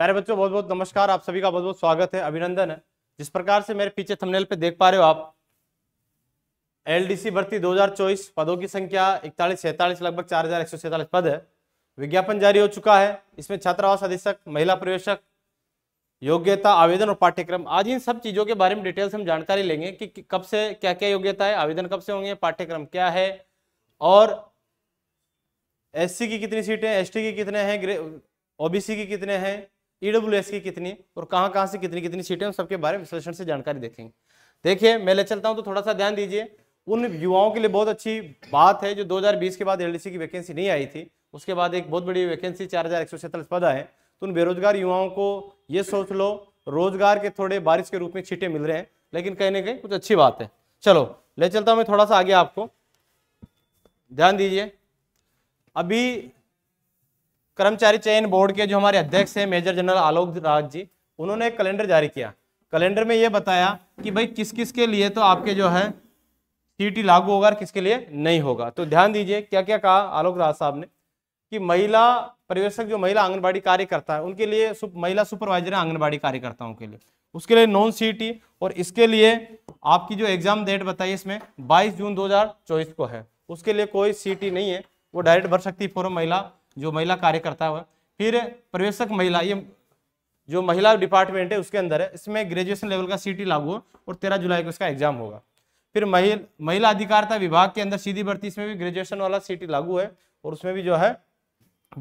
मेरे बच्चों बहुत बहुत नमस्कार आप सभी का बहुत बहुत स्वागत है अभिनंदन है जिस प्रकार से मेरे पीछे थंबनेल पे देख पा रहे हो आप एलडीसी भर्ती 2024 पदों की संख्या इकतालीस सैतालीस लगभग चार हजार एक सौ सैतालीस पद है विज्ञापन जारी हो चुका है इसमें छात्रावास अधीक्षक महिला प्रवेशक योग्यता आवेदन और पाठ्यक्रम आज इन सब चीजों के बारे में डिटेल से हम जानकारी लेंगे कि कब से क्या क्या योग्यता है आवेदन कब से होंगे पाठ्यक्रम क्या है और एससी की कितनी सीटें एसटी की कितने हैं ओबीसी की कितने हैं ईडब्ल्यू e की कितनी और कहाँ कहाँ से कितनी कितनी सीटें सबके बारे में विश्लेषण से जानकारी देखेंगे देखिए मैं ले चलता हूँ तो थोड़ा सा ध्यान दीजिए उन युवाओं के लिए बहुत अच्छी बात है जो 2020 के बाद एल की वैकेंसी नहीं आई थी उसके बाद एक बहुत बड़ी वैकेंसी चार हजार एक सौ सैंतालीस पद आए तो उन बेरोजगार युवाओं को ये सोच लो रोजगार के थोड़े बारिश के रूप में छीटे मिल रहे हैं लेकिन कहीं ना कहीं कुछ अच्छी बात है चलो ले चलता हूँ मैं थोड़ा सा आगे आपको ध्यान दीजिए अभी कर्मचारी चयन बोर्ड के जो हमारे अध्यक्ष हैं मेजर जनरल आलोक राज जी उन्होंने एक कैलेंडर जारी किया कैलेंडर में यह बताया कि भाई किस किस के लिए तो आपके जो है टी लागू होगा और किसके लिए नहीं होगा तो ध्यान दीजिए क्या क्या कहा आलोक राज साहब ने कि महिला पर्यवेक्षक जो महिला आंगनबाड़ी कार्यकर्ता है उनके लिए सुप, महिला सुपरवाइजर है आंगनबाड़ी कार्यकर्ताओं के लिए उसके लिए नॉन सीटी और इसके लिए आपकी जो एग्जाम डेट बताई इसमें 22 जून 2024 को है उसके लिए कोई सीटी नहीं है वो डायरेक्ट भर सकती फॉरम महिला जो महिला कार्यकर्ता है फिर प्रवेशक महिला ये जो महिला डिपार्टमेंट है उसके अंदर है इसमें ग्रेजुएशन लेवल का सीटी लागू हो और तेरह जुलाई को इसका एग्जाम होगा फिर महिला महिला अधिकारिता विभाग के अंदर सीधी भर्ती इसमें भी ग्रेजुएशन वाला सीटी लागू है और उसमें भी जो है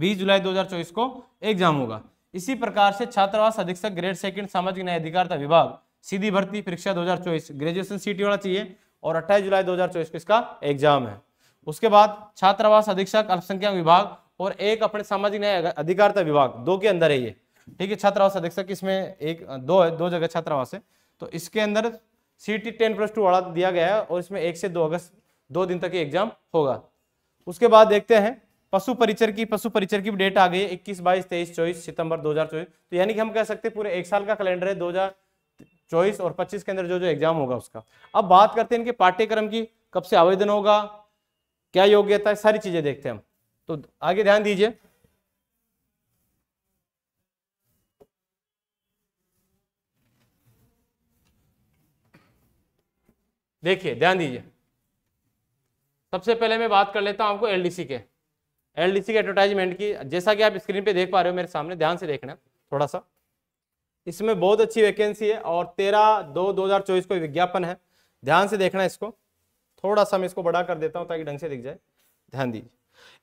बीस जुलाई दो को एग्जाम होगा इसी प्रकार से छात्रावास अधीक्षक ग्रेड सेकंड सामाजिक न्याय अधिकारिता विभाग सीधी भर्ती परीक्षा दो ग्रेजुएशन सीटी वाला चाहिए और अट्ठाईस जुलाई दो को इसका एग्जाम है उसके बाद छात्रावास अधीक्षक अल्पसंख्यक विभाग और एक अपने सामाजिक न्याय अधिकारिता विभाग दो के अंदर है ये ठीक है छात्रावास अधीक्षक इसमें एक दो है दो जगह छात्रावास है तो इसके अंदर C T ten plus two वाला दिया गया है और इसमें एक से दो अगस्त दो दिन तक एग्जाम होगा उसके बाद देखते हैं पशु परिचर की पशु परिचर की डेट आ गई है इक्कीस बाईस तेईस चौबीस सितंबर चौबीस तो यानी कि हम कह सकते हैं पूरे एक साल का कैलेंडर है चौबीस और पच्चीस के अंदर जो जो एग्जाम होगा उसका अब बात करते हैं इनके पाठ्यक्रम की कब से आवेदन होगा क्या योग्यता है सारी चीजें देखते हैं हम तो आगे ध्यान दीजिए देखिए ध्यान दीजिए सबसे पहले मैं बात कर लेता हूं आपको एलडीसी के एलडीसी के एडवर्टाइजमेंट की जैसा कि आप स्क्रीन पे देख पा रहे हो मेरे सामने ध्यान से देखना थोड़ा सा इसमें बहुत अच्छी वैकेंसी है और तेरह दो दो हजार चौबीस को विज्ञापन है ध्यान से देखना इसको थोड़ा सा मैं इसको बड़ा कर देता हूं ताकि ढंग से दिख जाए ध्यान दीजिए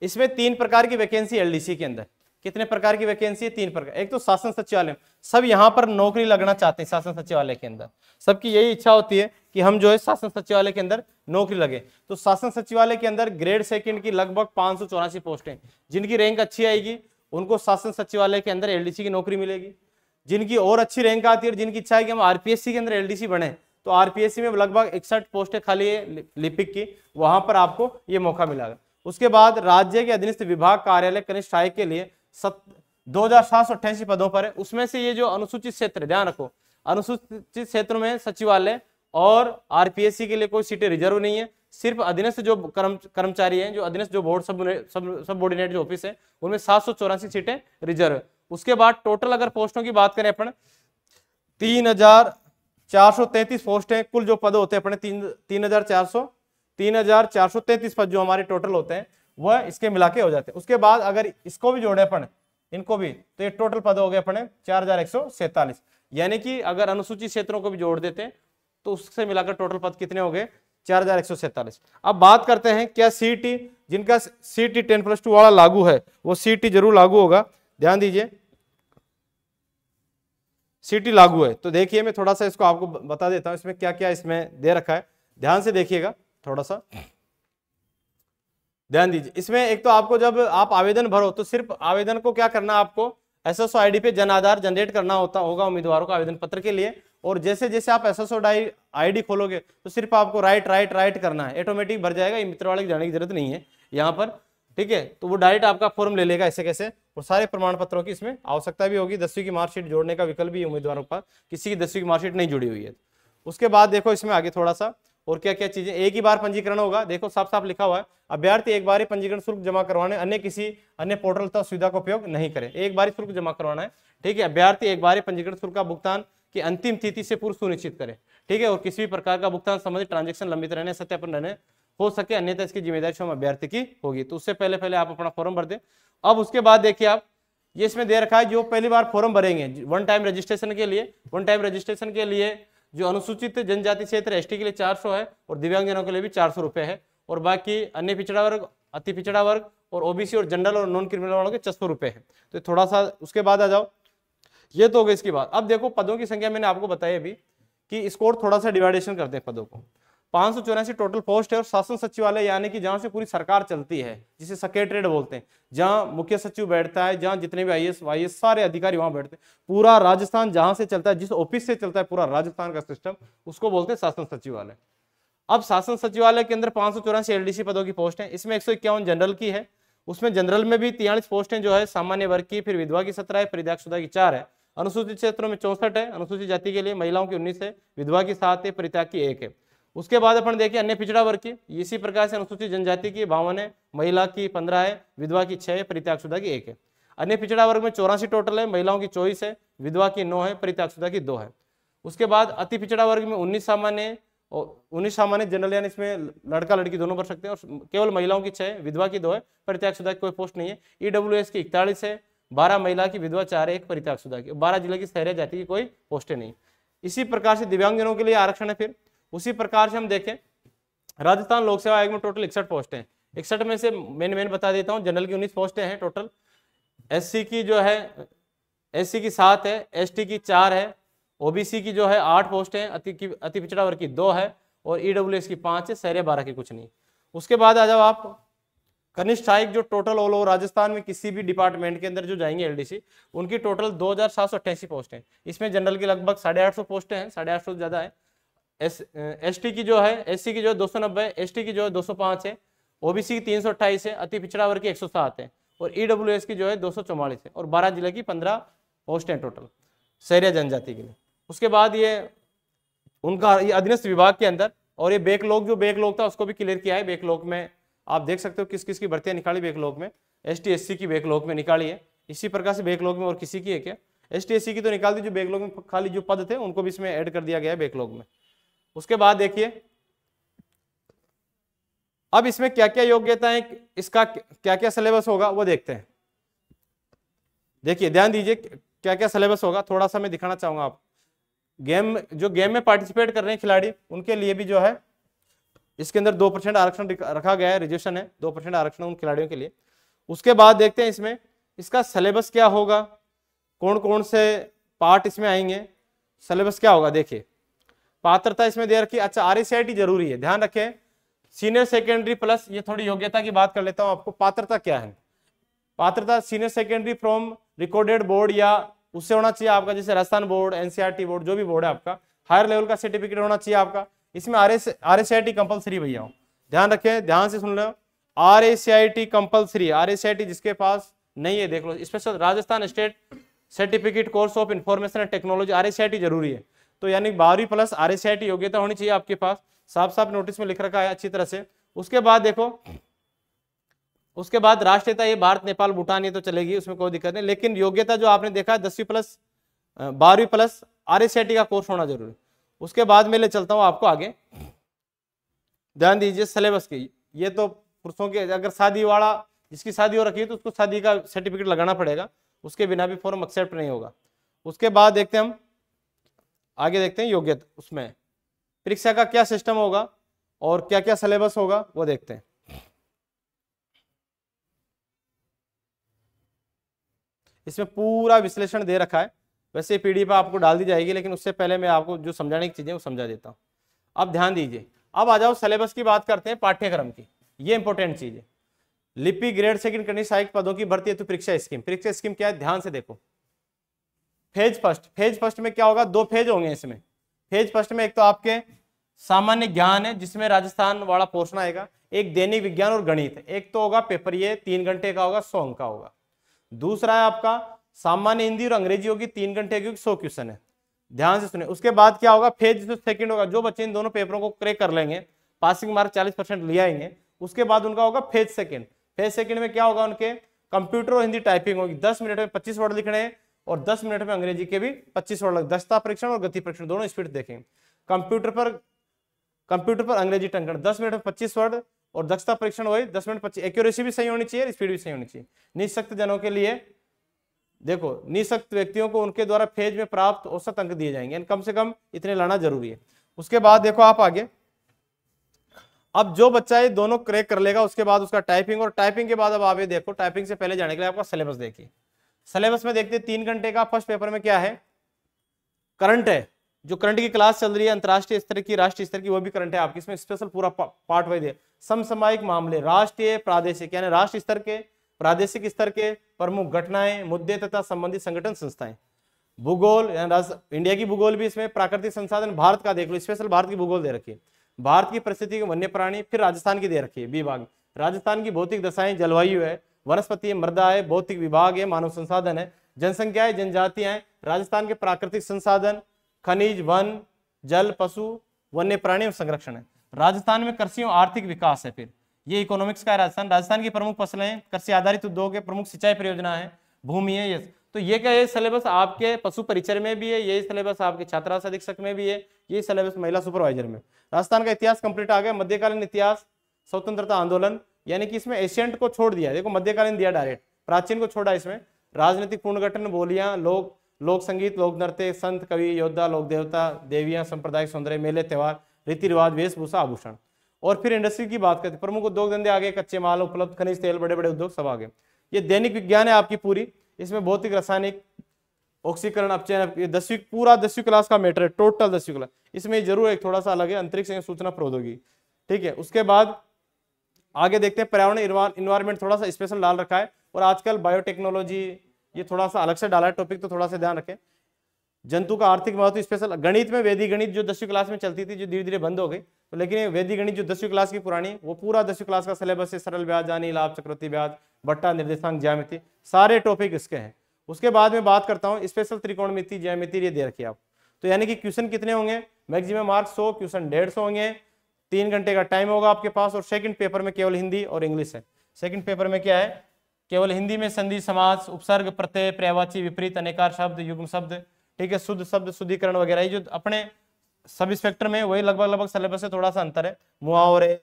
इसमें तीन प्रकार की वैकेंसी एलडीसी के अंदर कितने प्रकार की वैकेंसी है तीन प्रकार एक तो शासन सचिवालय सब यहाँ पर नौकरी लगना चाहते हैं शासन सचिवालय के अंदर सबकी यही इच्छा होती है कि हम जो है शासन सचिवालय के अंदर नौकरी लगे तो शासन सचिवालय के अंदर ग्रेड सेकंड की लगभग पांच सौ चौरासी पोस्टें जिनकी रैंक अच्छी आएगी उनको शासन सचिवालय के अंदर एलडीसी की नौकरी मिलेगी जिनकी और अच्छी रैंक आती है और जिनकी इच्छा है कि हम आरपीएससी के अंदर एलडीसी बने तो आरपीएससी में लगभग इकसठ पोस्टें खाली है लिपिक की वहां पर आपको ये मौका मिलागा उसके बाद राज्य के अधीनस्थ विभाग कार्यालय कनिष्ठ आय के लिए सत दो पदों पर है उसमें से ये जो अनुसूचित क्षेत्र ध्यान रखो अनुसूचित क्षेत्र में सचिवालय और आरपीएससी के लिए कोई सीटें रिजर्व नहीं है सिर्फ अधीनस्थ जो कर्म कर्मचारी हैं जो अधीनस्थ जो बोर्ड सब सब सबोर्डिनेट जो ऑफिस है उनमें सात सीटें रिजर्व उसके बाद टोटल अगर पोस्टों की बात करें अपन तीन हजार चार सौ तैतीस पोस्ट है कुल जो पद होते हैं अपने तीन तीन हजार चार सौ तीन हजार चार सौ तैतीस पद जो हमारे टोटल होते हैं वह इसके मिला के हो जाते हैं उसके बाद अगर इसको भी जोड़े अपन इनको भी तो ये टोटल पद हो गए अपने चार हजार एक सौ सैतालीस यानी कि अगर अनुसूचित क्षेत्रों को भी जोड़ देते हैं तो उससे मिलाकर टोटल पद कितने हो गए चार हजार एक सौ सैतालीस अब बात करते हैं क्या टी जिनका टी टेन प्लस टू वाला लागू है वो टी जरूर लागू होगा ध्यान दीजिए सीटी लागू है तो देखिए मैं थोड़ा सा इसको आपको बता देता हूं इसमें क्या क्या इसमें दे रखा है ध्यान से देखिएगा थोड़ा सा ध्यान दीजिए इसमें एक तो आपको जब आप आवेदन भरो तो सिर्फ आवेदन को क्या करना आपको एस एस पे जन आधार जनरेट करना होता होगा उम्मीदवारों को आवेदन पत्र के लिए और जैसे जैसे आप एस एस आईडी खोलोगे तो सिर्फ आपको राइट राइट राइट करना है ऑटोमेटिक भर जाएगा ये मित्र वाले की जाने की जरूरत नहीं है यहाँ पर ठीक है तो वो डायरेक्ट आपका फॉर्म ले लेगा ऐसे कैसे और सारे प्रमाण पत्रों की इसमें आवश्यकता भी होगी दसवीं की मार्कशीट जोड़ने का विकल्प भी उम्मीदवारों का किसी की दसवीं की मार्कशीट नहीं जुड़ी हुई है उसके बाद देखो इसमें आगे थोड़ा सा और क्या क्या चीजें एक ही बार पंजीकरण होगा देखो साफ साफ लिखा हुआ है अभ्यर्थी एक बार ही पंजीकरण शुल्क जमा करवाने अन्य किसी अन्य पोर्टल तथा सुविधा का उपयोग नहीं करें एक बार शुल्क जमा करवाना है ठीक है अभ्यर्थी एक बार ही पंजीकरण शुल्क का भुगतान की अंतिम तिथि से पूर्व सुनिश्चित करें ठीक है और किसी भी प्रकार का भुगतान संबंधित ट्रांजेक्शन लंबित रहने सत्यापन रहने हो सके अन्यथा इसकी जिम्मेदारी स्वयं अभ्यर्थी की होगी तो उससे पहले पहले आप अपना फॉर्म भर दें अब उसके बाद देखिए आप ये इसमें दे रखा है जो पहली बार फॉर्म भरेंगे वन टाइम रजिस्ट्रेशन के लिए वन टाइम रजिस्ट्रेशन के लिए जो अनुसूचित जनजाति क्षेत्र एस के लिए चार है और दिव्यांगजनों के लिए भी चार सौ है और बाकी अन्य पिछड़ा वर्ग अति पिछड़ा वर्ग और ओबीसी और जनरल और नॉन क्रिमिनल वालों के छह सौ रुपए है तो थोड़ा सा उसके बाद आ जाओ ये तो हो गई इसकी बात अब देखो पदों की संख्या मैंने आपको बताई अभी कि स्कोर थोड़ा सा डिवाइडेशन करते हैं पदों को पांच सौ चौरासी टोटल पोस्ट है और शासन सचिवालय यानी कि जहां से पूरी सरकार चलती है जिसे सेक्रेटरेट बोलते हैं जहां मुख्य सचिव बैठता है जहां जितने भी आई एस वाई एस सारे अधिकारी वहां बैठते हैं पूरा राजस्थान जहां से चलता है जिस ऑफिस से चलता है पूरा राजस्थान का सिस्टम उसको बोलते हैं शासन सचिवालय अब शासन सचिवालय के अंदर पांच सौ चौरासी एलडीसी पदों की पोस्ट है इसमें एक सौ इक्यावन जनरल की है उसमें जनरल में भी तियालीस पोस्टें जो है सामान्य वर्ग की फिर विधवा की सत्रह है परित्यागशुदा की चार है अनुसूचित क्षेत्रों में चौसठ है अनुसूचित जाति के लिए महिलाओं की उन्नीस है विधवा की सात है परित्याग की एक है उसके बाद अपन देखें अन्य पिछड़ा वर्ग की इसी प्रकार से अनुसूचित जनजाति की बावन है महिला की पंद्रह है विधवा की छह है परित्यागशुदा की एक है अन्य पिछड़ा वर्ग में चौरासी टोटल है महिलाओं की चौबीस है विधवा की नौ है परित्यागशुदा की दो है उसके बाद अति पिछड़ा वर्ग में उन्नीस सामान्य और उन्नीस सामान्य जनरल यानी इसमें लड़का लड़की दोनों भर सकते हैं और केवल महिलाओं की छह विधवा की दो है परित्यागशुदा की कोई पोस्ट नहीं है ईडब्ल्यू e की इकतालीस है बारह महिला की विधवा चार है एक परित्यागशुदा की बारह जिले की सहरिया जाति की कोई पोस्टें नहीं इसी प्रकार से दिव्यांगजनों के लिए आरक्षण है फिर उसी प्रकार से हम देखें राजस्थान लोक सेवा आयोग में टोटल इकसठ पोस्टें हैं इकसठ में से मेन मेन बता देता हूँ जनरल की उन्नीस पोस्टें हैं टोटल एस की जो है एस की सात है एस की चार है ओबीसी की जो है आठ पोस्ट है अति अति पिछड़ा वर्ग की दो है और ईडब्ल्यू e की पाँच है सैरे बारह की कुछ नहीं उसके बाद आ जाओ आप कनिष्ठ आयुक्त जो टोटल ऑल ओवर राजस्थान में किसी भी डिपार्टमेंट के अंदर जो जाएंगे एलडीसी उनकी टोटल दो हजार सात सौ अट्ठासी पोस्ट है इसमें जनरल की लगभग साढ़े आठ सौ पोस्टें हैं साढ़े आठ सौ ज़्यादा है एस एस की जो है एस की जो है दो सौ नब्बे एस की जो है दो सौ पाँच है ओबीसी की तीन सौ अट्ठाईस है अति पिछड़ा वर्ग की एक सौ सात है और ई की जो है दो सौ चौवालीस है और बारह जिले की पंद्रह पोस्ट हैं टोटल शहरिया जनजाति के लिए उसके बाद ये उनका ये अधीनस्थ विभाग के अंदर और ये बेकलॉग जो बैकलॉग था उसको भी क्लियर किया है बेकलॉग में आप देख सकते हो किस किस की भर्तियां निकाली बेकलॉग में एस टी की बेकलॉक में निकाली है इसी प्रकार से बेकलॉग में और किसी की है क्या एस टी की तो निकाल दी जो बैकलॉग में खाली जो पद थे उनको भी इसमें ऐड कर दिया गया है बेकलॉग में उसके बाद देखिए अब इसमें क्या क्या योग्यता है इसका क्या क्या सिलेबस होगा वो देखते हैं देखिए ध्यान दीजिए क्या क्या सिलेबस होगा थोड़ा सा मैं दिखाना चाहूंगा आप गेम जो गेम में पार्टिसिपेट कर रहे हैं खिलाड़ी उनके लिए भी जो है इसके अंदर दो परसेंट आरक्षण रखा गया है रिजर्वेशन है दो परसेंट आरक्षण उन खिलाड़ियों के लिए उसके बाद देखते हैं इसमें इसका सिलेबस क्या होगा कौन कौन से पार्ट इसमें आएंगे सिलेबस क्या होगा देखिए पात्रता इसमें दे रखी अच्छा आर जरूरी है ध्यान रखें सीनियर सेकेंडरी प्लस ये थोड़ी योग्यता की बात कर लेता हूँ आपको पात्रता क्या है पात्रता senior secondary from recorded board या उससे होना चाहिए आपका जैसे राजस्थान बोर्ड एनसीआरटी बोर्ड जो भी बोर्ड है आपका हायर लेवल का सर्टिफिकेट होना चाहिए आपका इसमें आर एस आर भैया आई टी कंपल्सरी भैया ध्यान रखें ध्यान से सुन लो R compulsory I T compulsory R S I T जिसके पास नहीं है देख लो special Rajasthan state certificate course of information and technology R S I T जरूरी है तो यानी बारहवीं प्लस आर योग्यता होनी चाहिए आपके पास साफ साफ नोटिस में लिख रखा है अच्छी तरह से उसके बाद देखो उसके बाद राष्ट्रीयता ये भारत नेपाल भूटान ये तो चलेगी उसमें कोई दिक्कत नहीं लेकिन योग्यता जो आपने देखा दसवीं प्लस बारहवीं प्लस आर का कोर्स होना जरूरी उसके बाद मैं ले चलता हूँ आपको आगे ध्यान दीजिए सिलेबस की ये तो पुरुषों के अगर शादी वाला जिसकी शादी हो रखी है तो उसको शादी का सर्टिफिकेट लगाना पड़ेगा उसके बिना भी फॉर्म एक्सेप्ट नहीं होगा उसके बाद देखते हैं हम आगे देखते हैं योग्यता उसमें परीक्षा का क्या सिस्टम होगा और क्या क्या सिलेबस होगा वो देखते हैं इसमें पूरा विश्लेषण दे रखा है वैसे पीडीएफ आपको डाल दी जाएगी लेकिन उससे पहले मैं आपको जो समझाने की चीजें वो समझा देता हूँ अब ध्यान दीजिए अब आ जाओ सिलेबस की बात करते हैं पाठ्यक्रम की ये इंपॉर्टेंट चीज है लिपि ग्रेड सेकंड कनिष्ठ सहायक पदों की भर्ती हेतु परीक्षा स्कीम परीक्षा स्कीम क्या है ध्यान से देखो फेज फर्स्ट फेज फर्स्ट में क्या होगा दो फेज होंगे इसमें फेज फर्स्ट में एक तो आपके सामान्य ज्ञान है जिसमें राजस्थान वाला पोर्शन आएगा एक दैनिक विज्ञान और गणित एक तो होगा पेपर ये तीन घंटे का होगा सौ अंक का होगा दूसरा है आपका सामान्य हिंदी और अंग्रेजी होगी तीन घंटे की सौ क्वेश्चन है ध्यान से सुने उसके बाद क्या होगा फेज जो सेकंड होगा जो बच्चे इन दोनों पेपरों को क्रेक कर लेंगे पासिंग मार्क चालीस परसेंट ले आएंगे उसके बाद उनका होगा फेज सेकंड फेज सेकंड में क्या होगा उनके कंप्यूटर और हिंदी टाइपिंग होगी दस मिनट में पच्चीस वर्ड लिखने हैं और 10 मिनट में अंग्रेजी के भी 25 वर्ड लग दस्ता परीक्षण और गति परीक्षण दोनों स्पीड देखें कंप्यूटर पर कंप्यूटर पर अंग्रेजी टंकण 10 मिनट में 25 वर्ड और दक्षता परीक्षण वही 10 मिनट 25 एक्यूरेसी भी सही होनी चाहिए स्पीड भी सही होनी चाहिए निःशक्त जनों के लिए देखो निःशक्त व्यक्तियों को उनके द्वारा फेज में प्राप्त औसत अंक दिए जाएंगे कम से कम इतने लाना जरूरी है उसके बाद देखो आप आगे अब जो बच्चा ये दोनों क्रैक कर लेगा उसके बाद उसका टाइपिंग और टाइपिंग के बाद अब आप ये देखो टाइपिंग से पहले जाने के लिए आपका सिलेबस देखिए सिलेबस में देखते हैं तीन घंटे का फर्स्ट पेपर में क्या है करंट है जो करंट की क्लास चल रही है अंतर्राष्ट्रीय स्तर की राष्ट्रीय स्तर की वो भी करंट है आपकी इसमें स्पेशल पूरा पार्ट वाइज है समसामयिक मामले राष्ट्रीय प्रादेशिक यानी राष्ट्र स्तर के प्रादेशिक स्तर के प्रमुख घटनाएं मुद्दे तथा संबंधित संगठन संस्थाएं भूगोल इंडिया की भूगोल भी इसमें प्राकृतिक संसाधन भारत का देख लो स्पेशल भारत की भूगोल दे रखी है भारत की परिस्थिति वन्य प्राणी फिर राजस्थान की दे रखी है विभाग राजस्थान की भौतिक दशाएं जलवायु है वनस्पति है मृदा है भौतिक विभाग है मानव संसाधन है जनसंख्या है जनजातियां राजस्थान के प्राकृतिक संसाधन खनिज वन जल पशु वन्य प्राणी और संरक्षण है राजस्थान में कृषि और आर्थिक विकास है फिर ये इकोनॉमिक्स का है राजस्थान राजस्थान की प्रमुख फसलें कृषि आधारित उद्योग है प्रमुख सिंचाई परियोजना है भूमि है ये तो ये क्या ये सिलेबस आपके पशु परिचय में भी है ये सिलेबस आपके छात्रावास अधीक्षक में भी है ये सिलेबस महिला सुपरवाइजर में राजस्थान का इतिहास कंप्लीट आ गया मध्यकालीन इतिहास स्वतंत्रता आंदोलन यानी कि इसमें एशियंट को छोड़ दिया देखो मध्यकालीन दिया डायरेक्ट प्राचीन को छोड़ा इसमें राजनीतिक पुनर्गठन बोलियां लोक लोक संगीत लोक नृत्य संत कवि योद्धा लोक देवता देवियां संप्रदायिक सौंदर्य मेले त्यौहार रीति रिवाज वेशभूषा आभूषण और फिर इंडस्ट्री की बात करते प्रमुख उद्योग धंधे आगे कच्चे माल उपलब्ध खनिज तेल बड़े बड़े उद्योग सब आगे ये दैनिक विज्ञान है आपकी पूरी इसमें भौतिक रासायनिक ऑक्सीकरण अपचयन दसवीं पूरा दसवीं क्लास का मैटर है टोटल दसवीं क्लास इसमें जरूर एक थोड़ा सा अलग है अंतरिक्ष सूचना प्रौद्योगिकी ठीक है उसके बाद आगे देखते हैं पर्यावरण इन्वायरमेंट थोड़ा सा स्पेशल डाल रखा है और आजकल बायोटेक्नोलॉजी ये थोड़ा सा अलग से डाला है टॉपिक तो थोड़ा सा ध्यान रखें जंतु का आर्थिक महत्व स्पेशल गणित में वेदी गणित जो दसवीं क्लास में चलती थी जो धीरे धीरे बंद हो गई तो लेकिन वेदी गणित जो दसवीं क्लास की पुरानी वो पूरा दसवीं क्लास का सिलेबस है सरल ब्याज यानी लाभ चक्रवर्ती ब्याज बट्टा निर्देशांक ज्यामिति सारे टॉपिक इसके हैं उसके बाद में बात करता हूँ स्पेशल त्रिकोणमिति ज्यामिति ये दे रखिए आप तो यानी कि क्वेश्चन कितने होंगे मैक्सिमम मार्क्स सौ क्वेश्चन डेढ़ सौ होंगे तीन घंटे का टाइम होगा आपके पास और सेकंड पेपर में केवल हिंदी और इंग्लिश है सेकंड पेपर में क्या है केवल हिंदी में संधि समाज उपसर्ग प्रत्यय प्रयावाची विपरीत अनेकार शब्द युग्म शब्द ठीक है शुद्ध शब्द शुद्धिकरण वगैरह जो अपने सब स्पेक्टर में वही लगभग लगभग सिलेबस से थोड़ा सा अंतर है मुहावरे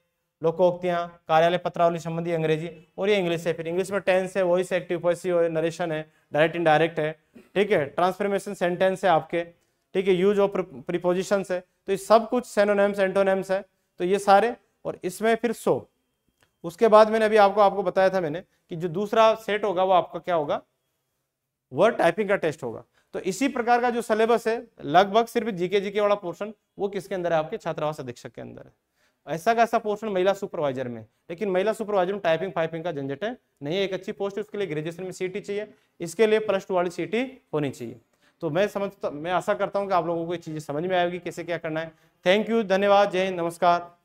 लोकोक्तियाँ कार्यालय पत्रावली संबंधी अंग्रेजी और ये इंग्लिश है फिर इंग्लिश में टेंस है वॉइस एक्टिव पॉइसी और नरेशन है डायरेक्ट इनडायरेक्ट है ठीक है ट्रांसफॉर्मेशन सेंटेंस है आपके ठीक है यूज ऑफ प्रिपोजिशन है तो ये सब कुछ सेनोनेम्स एंटोनेम्स है तो ये सारे और इसमें फिर सो उसके बाद मैंने अभी आपको आपको बताया था मैंने कि जो दूसरा सेट होगा वो आपका क्या होगा वर्ड टाइपिंग का टेस्ट होगा तो इसी प्रकार का जो सिलेबस है लगभग सिर्फ जीके जीके वाला पोर्शन वो किसके अंदर है आपके छात्रावास अधीक्षक के अंदर है ऐसा का ऐसा पोर्शन महिला सुपरवाइजर में लेकिन महिला सुपरवाइजर में टाइपिंग फाइपिंग का झंझट है नहीं है एक अच्छी पोस्ट है उसके लिए ग्रेजुएशन में सीटी चाहिए इसके लिए प्लस टू वाली सीटी होनी चाहिए तो मैं समझता मैं आशा करता हूँ कि आप लोगों को ये चीज़ें समझ में आएगी कैसे क्या करना है थैंक यू धन्यवाद जय नमस्कार